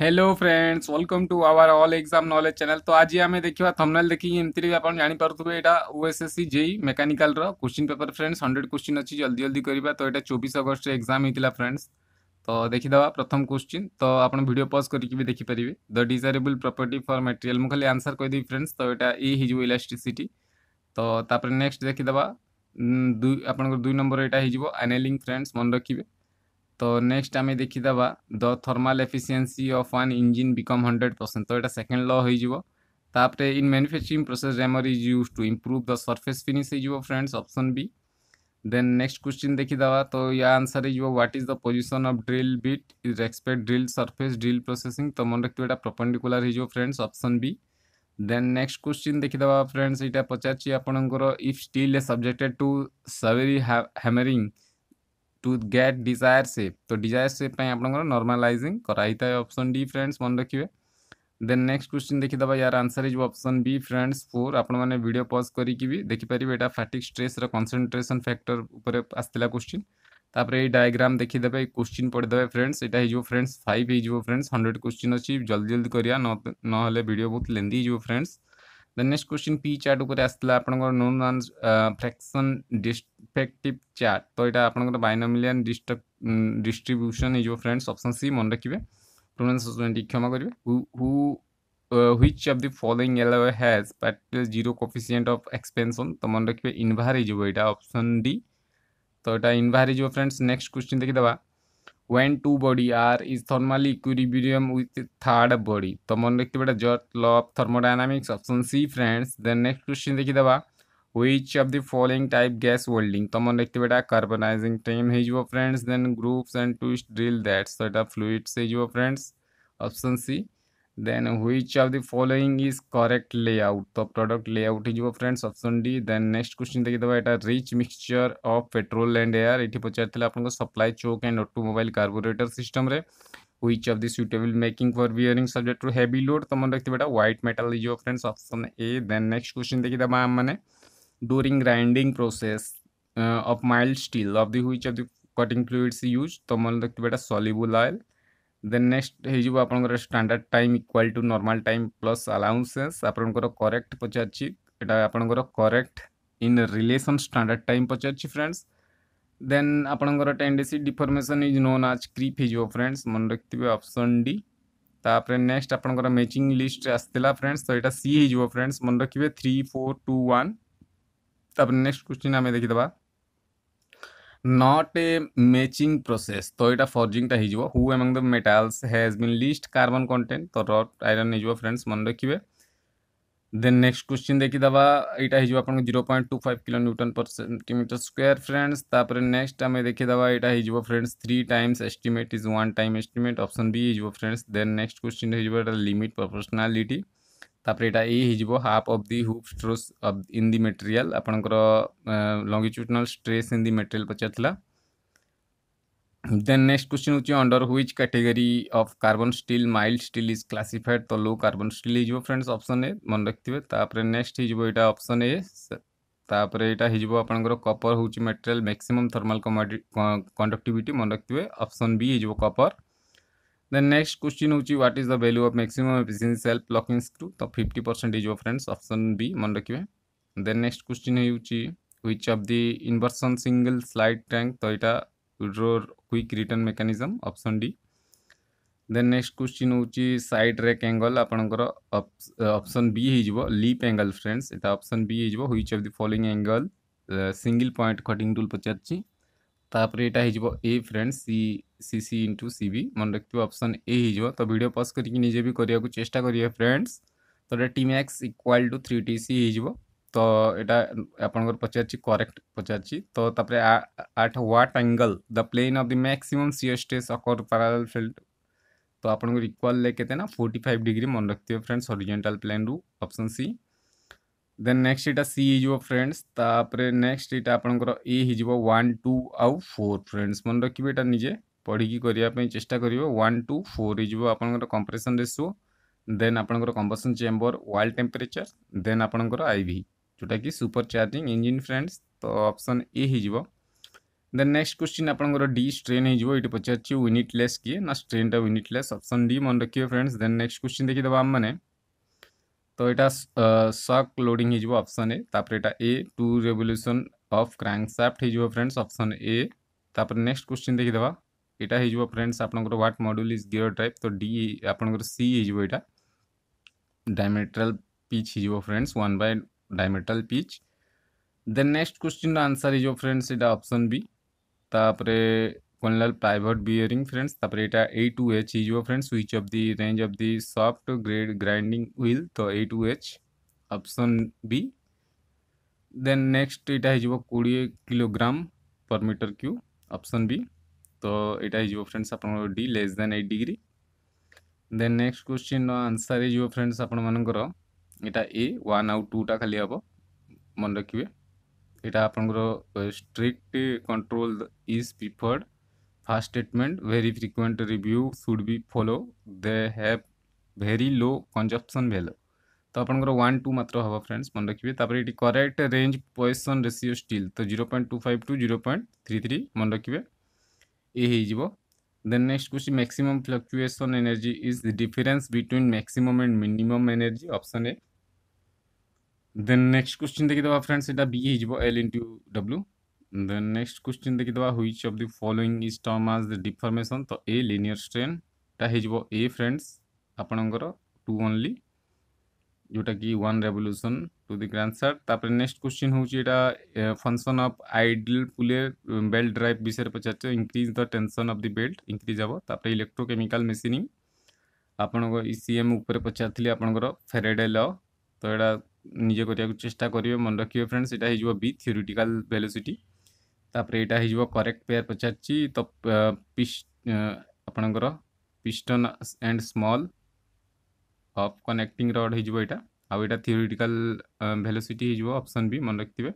Hello friends welcome to our all exam knowledge channel तो आज आम देखा थमनाल देखिए इमती भी आप जापे यहाँ OSSC JE mechanical question paper friends hundred question अच्छी जल्दी जल्दी करवा तो यहाँ चौबीस अगस्ट एग्जाम होता फ्रेंड्स तो देखीद प्रथम क्वेश्चन तो आप भिड पज करके भी देखिपारे द डिजारेबल प्रपर्ट फर मेटेरियल मुझे खाली आंसर कहीदेवी फ्रेंड्स तो यहाँ ई हो इलास्ट्रिसीटी तो नेक्स्ट दुई आप दुई नंबर यहाँ होनेलींग फ्रेंड्स मन रखिए তো নেক্সট আমি দেখিদেবা the thermal efficiency of one engine become hundred percent ତ ଏଇଟା ସେକେଣ୍ଡ ଲ ହେଇଯିବ ତାପରେ in manufacturing process reamer is use to improve the surface finish ହେଇଯିବ friends option B then next question ଦେଖିଦେବା ତ ୟା ଆନ୍ସର୍ ହେଇଯିବ what is the position of drill bit is respect drill surface drill processing ତ ମନେ ରଖିଥିବ ଏଇଟା perpendicular ହେଇଯିବ friends option B then next question ଦେଖିଦେବା ଫ୍ରେଣ୍ଡସ୍ ଏଇଟା ପଚାରିଛି ଆପଣଙ୍କର if steel a subjected to severe hammering to get desire shape तो डिजायर सेप आप नर्मालाइजिंग कराई था अप्सन डी फ्रेंड्स मन रखिए देन नेक्स्ट क्वेश्चन देखीद यार आंसर है ऑप्शन बी फ्रेंड्स फोर आपने भिड पज करके भी देखिपर ये फैटिक स्ट्रेस कनसेट्रेसन फैक्टर उपर आसला क्वेश्चन तापर ये डायग्राम देखीदे क्वेश्चन पढ़ीदे फ्रेंड्स यहाँ हो फ्रेंड्स फाइव हो फ्रेंड्स हंड्रेड क्वेश्चन अच्छी जल्दी जल्दी करा ना भिड बहुत लेंदी हो friends The next question P chart ଉପରେ ଆସିଥିଲା ଆପଣଙ୍କର known as fraction defective chart ତ ଏଇଟା ଆପଣଙ୍କର binomial distribution ହେଇଯିବ फ्रेंड्स ऑप्शन सी ମନେ ରଖିବେ pronunciation କ୍ଷମା କରିବେ who which of the following yellow has but zero coefficient of expansion ତ ମନେ ରଖିବେ invar ହେଇଯିବ ଏଇଟା ଅପସନ୍ ଡି ତ ଏଇଟା invar ହେଇଯିବ फ्रेंड्स नेक्स्ट क्वेश्चन ଦେଖିଦେବା when two body are is thermal equilibrium with third body to mon dekhte beta law of thermodynamics option c friends then next question dekhi daba which of the following type gas welding to mon dekhte beta carbonizing time he jibo friends then groups and twist drill that so eta fluid. he jibo friends absence. c then which of the following is correct layout तो product layout हो friends option D then next question देखीद rich mixture of petrol and air ये पचार supply choke and automobile carburettor system which of the suitable making for bearing subject to heavy load तुम रखे what metal हो friends option A then next question देखीद आम मैंने during grinding process of mild still of the which of the cutting fluids use तुम रखे soluble oil then next ହେଇଯିବ ଆପଣଙ୍କର standard time equal to normal time plus allowances ଆପଣଙ୍କର correct ପଚାରିଛି ଏଇଟା ଆପଣଙ୍କର correct in relation standard time ପଚାରିଛି friends then ଆପଣଙ୍କର tendency deformation is known as creep ହେଇଯିବ ଫ୍ରେଣ୍ଡସ୍ ମନେ ରଖିଥିବେ ଅପସନ୍ ଡି ତାପରେ ନେକ୍ସଟ ଆପଣଙ୍କର ମ୍ୟାଚିଂ ଲିଷ୍ଟ ଆସିଥିଲା ଫ୍ରେଣ୍ଡସ୍ ତ ଏଇଟା ସି ହେଇଯିବ ଫ୍ରେଣ୍ଡସ୍ ମନେ ରଖିବେ ଥ୍ରୀ ଫୋର୍ ଟୁ ୱାନ୍ ତାପରେ ନେକ୍ସଟ କ୍ୱେଶ୍ଚିନ୍ ଆମେ ଦେଖିଦେବା नॉट ए मैचिंग प्रोसेस तो यहाँ forging who among the metals has been least carbon content तो रट हो फ्रेंड्स मन रखिए देन नेक्स्ट क्वेश्चन देखीदा यहाँ zero point two five kilo newton per centimetre square friends next आम देखीदा यहाँ हो friends three times estimate is one time estimate option B हो friends then next question limit proportionality तापर यहाँ ଏଇ half half of the hoop stress in the material ଆପଣଙ୍କର longitudinal stress in the material ପଚାରିଥିଲା देन नेक्स्ट क्वेश्चन होची under which category of carbon steel mild steel is classified तो लो carbon steel हो friends option A मन रखिए next हो एटा option A तापरे एटा हो आपनकर कॉपर होची मटेरियल मैक्सिमम थर्मल कंडक्टिविटी मन रखिथे ऑप्शन बी हो कॉपर देन नेक्स्ट क्वेश्चन हूँ what is the value of maximum efficiency self locking screw तो fifty percent is friends option B मन रखिए देन नेक्स्ट क्वेश्चन होच of the inversion single slider crank तो यहाँ Whitworth quick return mechanism option D then next question हो side rake angle आपंकर option B हो lip angle friends यहाँ option B हो which of the following angle single point cutting tool पचारे यहाँ हो फ्रेंड्स सी सी सी इंटु सी भी तो तो तो मन रखिए अप्सन ए हो तो भिड पज करके चेस्टा करेंगे फ्रेंड्स तो टीम X equal to three T C हो तो यहाँ आप पचार करेक्ट पचार तो आठ what angle the plane of the maximum C S stress occur parallel field तो आप इक्वाल के ना फोर्टी फाइव डिग्री मन रखिए फ्रेंड्स ऑरिजेंटल प्लेन रू ऑप्शन सी देन नेक्स्ट यहाँ सी हो फ्रेंड्स नेक्स्ट यहाँ आप ए हो वन टू आउ फोर फ्रेंड्स मन रखिए यहाँ निजे पढ़ी करने चेषा कर वन टू फोर हो कंप्रेसन रेसीो देन आपर combustion chamber wall temperature then आपर आई भी जोटा कि सुपर चार्जिंग इंजिन फ्रेंड्स तो ऑप्शन ए हो देन नेक्स्ट क्वेश्चन आप स्ट्रेन हो पचारेस किए ना strain time unitless option D मन रखिए फ्रेंड्स देन नेक्स्ट क्वेश्चन देखीदे आम मैंने तो यहाँ सक् लोडिंग होप्सन एपर एटा A two revolution of crankshaft हो फ्रेंड्स अप्सन ए तापर नेक्स्ट क्वेश्चन देखीद यहाँ हो फ्रेंड्स आप what module is gear drive तो डी आपर सी होटा डायमेट्रल पिच हो friends one by diametral pitch then next question answer हो फ्रेंड्स ये अप्सन बी तापर कनलाल प्राइट बिंग फ्रेंड्स यहाँ ए टू एच हो friends which of the rays of the soft grade grinding wheel तो A two H option B then next यहाँ हो कोड़े किलोग्राम पर मीटर क्यू ऑप्शन बी তো এটা ହେଇଯିବ ଫ୍ରେଣ୍ଡସ୍ ଆପଣଙ୍କର D less then eight degree then next କ୍ୱେଶ୍ଚିନ୍ର ଆନ୍ସର୍ ହେଇଯିବ ଫ୍ରେଣ୍ଡସ୍ ଆପଣମାନଙ୍କର ଏଇଟା ଏ ୱାନ୍ ଆଉ ଟୁଟା ଖାଲି ହେବ ମନେ ରଖିବେ ଏଇଟା ଆପଣଙ୍କର strict control is preferred first statement very frequent review should be follow they have very low consumption value ତ ଆପଣଙ୍କର ୱାନ୍ ଟୁ ମାତ୍ର ହେବ ଫ୍ରେଣ୍ଡସ୍ ମନେ ରଖିବେ ତାପରେ ଏଠି correct range Poisson ratio steel ତ zero point two five to zero point three three ମନେ ରଖିବେ ए ହେଇଯିବ then next question maximum fluctuation energy is difference between maximum and minimum energy option A then next question ଦେଖିଦେବା friend ସେଇଟା B ହେଇଯିବ L into W then next question ଦେଖିଦେବା which of the following is term as the deformation ତ A linear ଷ୍ଟ୍ରେନ୍ଟା ହେଇଯିବ A friends ଆପଣଙ୍କର two only ଯେଉଁଟାକି one revolution तो दि आंसर तापर नेक्स्ट क्वेश्चन हूँ यहाँ function of idle pulley belt drive विषय में पचार increase the tension of the belt increase हे तापर इलेक्ट्रोकेमिकाल मेसीनिंग आपण इसीएम उपर पचारे आपर फेरेडेल तो ये निजे चेस्टा करेंगे मन रखिए फ्रेंड्स यहाँ हो थोरीटिकाल भैलेसीटी तापर यहाँ हो करेक्ट पेयर पचार आपणकर piston and small of connecting rod होता आटा थीओरीटिकाल भेलोसीटी होप्सन भी मन रखिथे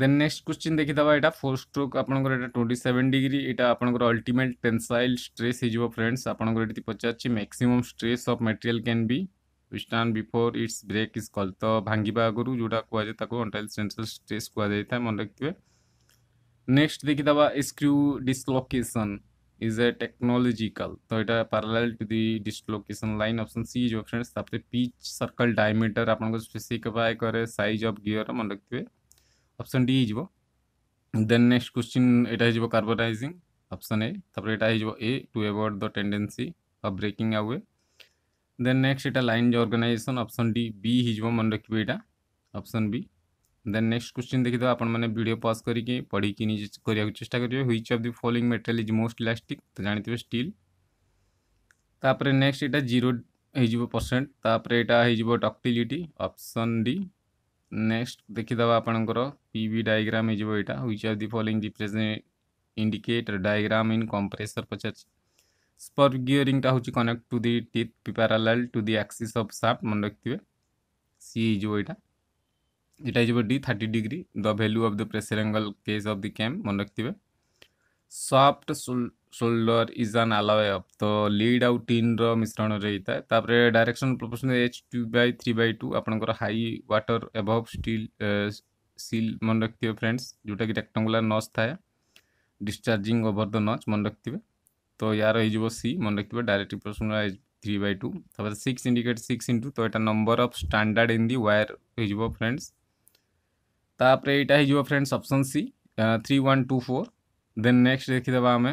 देन नेक्स्ट क्वेश्चन देखीदा ये फोर स्ट्रोक आपंकर ट्वेंटी सेवेन डिग्री यहाँ आप अल्टीमेट टेनसाइल स्ट्रेस हो फ्रेंड्स आपंकर पचार maximum stress of material can be stand before its break is called तो भांगा आगर जोटा कहुएं अंटाइल टेनसाइल स्ट्रेस कहुए मन रखिथे नेक्स्ट देखीदा screw dislocation is a technological so it is parallel to the dislocation line option c जो फ्रेंड्स तापर pitch circle diameter आपण को स्पेसिफाई करे साइज ऑफ गियर मन रखते ऑप्शन डी हिजबो देन नेक्स्ट क्वेश्चन एटा हिजबो कार्बनाइजिंग ऑप्शन ए तापर एटा हिजबो A to avoid the tendency of breaking away then next एटा लाइन ऑर्गेनाइजेशन ऑप्शन डी बी हिजबो मन रखिए एटा option B then next question देखिए आपड़ो पज करके पढ़ी निजी चेस्टा करेंगे which of the following material is most elastic तो जानते हैं स्टिल तापर नेक्स्ट यहाँ जीरो परसेंट तापर यहाँ डक्टिलिटी अपसन डी नेक्स्ट देखीद आपंकर पी डायग्राम होटा which of the following represent indicate diagram in compressor पचार स्पर गिअरींगा हूँ connect to the teeth parallel to the axis of shaft मन रखिए सी हो यहाँ G D thirty degree the value of the pressure angle case of the cam मन रखे soft solder is an alloy of तो lead आउ tin रिश्रण रही है direction proportion H two by three by two आप हाई व्टर एभव स्टिल सिल मन रखे फ्रेंड्स जोटा कि रेक्टांगुला नच थाए डिस्चार्जिंग ओभर द नच मन रखे तो यार हो मन रखे direct proportion as three by two तो सिक्स इंडिकेट सिक्स इंटू तो यहाँ number of standard in the wire हो फ्रेंड्स ତାପରେ ଏଇଟା ହେଇଯିବ friends option C three one two four then next ଦେଖିଦେବା ଆମେ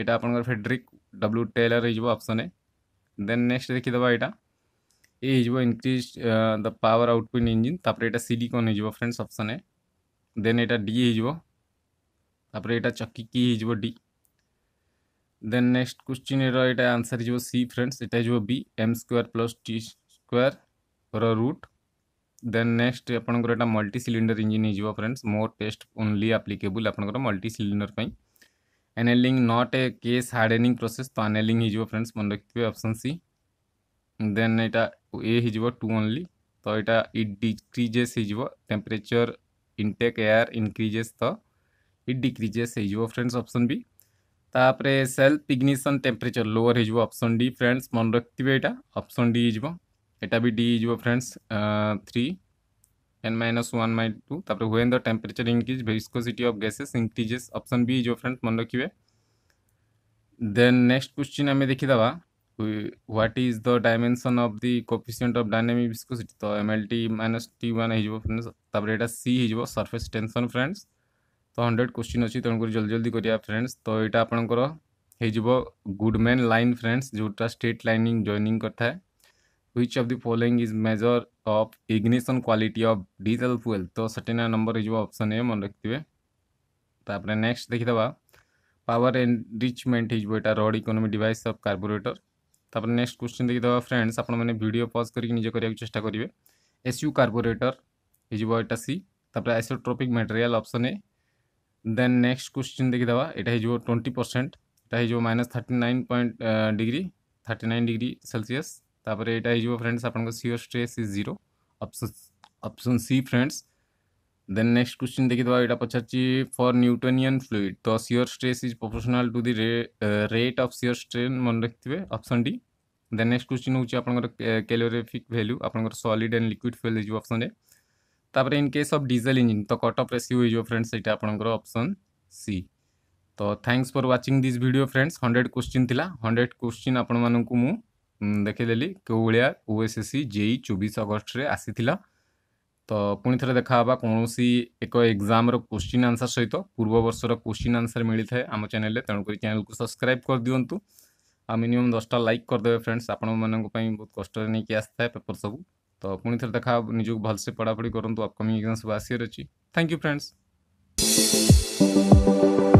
ଏଇଟା ଆପଣଙ୍କର ଫେଡ୍ରିକ୍ ଡବ୍ଲ୍ୟୁ ଟେଲର୍ ହେଇଯିବ ଅପସନ୍ ଏ ଦେନ୍ ନେକ୍ସଟ ଦେଖିଦେବା ଏଇଟା ଏ ହେଇଯିବ increase the power output engine ତାପରେ ଏଇଟା ସିଲିକନ୍ ହେଇଯିବ ଫ୍ରେଣ୍ଡସ୍ ଅପସନ୍ ଏ ଦେନ୍ ଏଇଟା ଡି ହେଇଯିବ ତାପରେ ଏଇଟା ଚକି କି ହେଇଯିବ ଡି ଦେନ୍ ନେକ୍ସଟ କ୍ୱେଶ୍ଚିନ୍ର ଏଇଟା ଆନ୍ସର୍ ହେଇଯିବ ସି ଫ୍ରେଣ୍ଡସ୍ ଏଇଟା ହେଇଯିବ B M square plus T ସ୍କୋୟାର୍ର ରୁଟ୍ ଦେନ୍ ନେକ୍ସଟ ଆପଣଙ୍କର ଏଇଟା ମଲ୍ଟି ସିଲିଣ୍ଡର ଇଞ୍ଜିନ୍ ହେଇଯିବ friends Morse test only applicable ଆପଣଙ୍କର ମଲ୍ଟି ସିଲିଣ୍ଡର ପାଇଁ annealing not a case hardening process ତ ଆନେଲିଂ ହେଇଯିବ ଫ୍ରେଣ୍ଡସ୍ ମନେ ରଖିଥିବେ ଅପସନ୍ ସି ଦେନ୍ ଏଇଟା ଏ ହେଇଯିବ ଟୁ ଓନ୍ଲି ତ ଏଇଟା ଇଟ୍ ଡିକ୍ରିଜେସ୍ ହେଇଯିବ ଟେମ୍ପରେଚର୍ ଇନଟେକ୍ ଏୟାର୍ ଇନକ୍ରିଜେସ୍ ତ ଇଟ୍ ଡିକ୍ରିଜେସ୍ ହେଇଯିବ ଫ୍ରେଣ୍ଡସ୍ ଅପସନ୍ ବି ତାପରେ ସେଲ୍ଫ ଇଗ୍ନିସନ୍ ଟେମ୍ପରେଚର୍ ଲୋଅର୍ ହେଇଯିବ ଅପସନ୍ ଡି ଫ୍ରେଣ୍ଡସ୍ ମନେ ରଖିଥିବେ ଏଇଟା ଅପସନ୍ ଡି ହେଇଯିବ एटा भी डी जो friends three N minus one माइ टू तर when the temperature increase viscosity of gases increases option B जो फ्रेंड्स मन रखिए देन नेक्स्ट क्वेश्चन आम देखीदा what is the dimension of the coefficient of dynamic viscosity तो M L T minus T one हो friends तपर एटा C हो सरफेस टेनसन फ्रेंड्स तो हंड्रेड क्वेश्चन अच्छी तेणुक तो जल्दी जल्दी करा फ्रेंड्स तो यहाँ आपंकर गुडमेन लाइन फ्रेंड्स जोटा स्ट्रेट लाइनिंग जइनिंग करें which of the following is measure of ignition quality of diesel fuel तो सटीन नंबर हो ऑप्शन ए मन रखिथे तापर नेक्स्ट देखिदे पावर एनरीचमेंट हो rod economy device of carburettor तापर नेक्स्ट क्वेश्चन देखिद फ्रेंड्स आपने मैंने पज करके निज करा चेस्टा करेंगे एसयू कार्बोरेटर होटा सी तापर isotropic material option A then next question देखिदे यहाँ हो ट्वेंटी परसेंट यहाँ हो minus thirty nine point degree thirty nine degree Celsius तापर यहाँ हो फ्रेंड्स आप shear stress is zero option C friends then next question देखिए ये पचार फर न्यूटोनियन फ्लुइड तो shear stress is proportional to the rate of shear strain मन रखिथे option D then next question हूँ आप कैलोरेफिक भैल्यू आप solid and liquid fuel option A तापर इनकेस अफ डीजेल इंजिन तो कट अफ रेसीव हो friends ये option C तो thanks for watching this video friends hundred question थी hundred question आपण मूँ ଦେଖେଇଦେଲି କେଉଁ ଭଳିଆ ଓଏସ୍ଏସ୍ସି ଜେଇ ଚବିଶ ଅଗଷ୍ଟରେ ଆସିଥିଲା ତ ପୁଣି ଥରେ ଦେଖାହେବା କୌଣସି ଏକ ଏକ୍ଜାମ୍ର କୋଶ୍ଚିନ୍ ଆନ୍ସର୍ ସହିତ ପୂର୍ବ ବର୍ଷର କୋଶ୍ଚିନ୍ ଆନ୍ସର୍ ମିଳିଥାଏ ଆମ ଚ୍ୟାନେଲରେ ତେଣୁକରି ଚ୍ୟାନେଲକୁ ସବସ୍କ୍ରାଇବ୍ କରିଦିଅନ୍ତୁ ଆଉ ମିନିମମ୍ ଦଶଟା ଲାଇକ୍ କରିଦେବେ ଫ୍ରେଣ୍ଡସ୍ ଆପଣମାନଙ୍କ ପାଇଁ ବହୁତ କଷ୍ଟରେ ନେଇକି ଆସିଥାଏ ପେପର୍ ସବୁ ତ ପୁଣି ଥରେ ଦେଖା ନିଜକୁ ଭଲସେ ପଢ଼ାପଢ଼ି କରନ୍ତୁ ଅପକମିଂ ଏକ୍ଜାମ୍ ସବୁ ଆସିବାର ଅଛି ଥ୍ୟାଙ୍କ ୟୁ ଫ୍ରେଣ୍ଡସ୍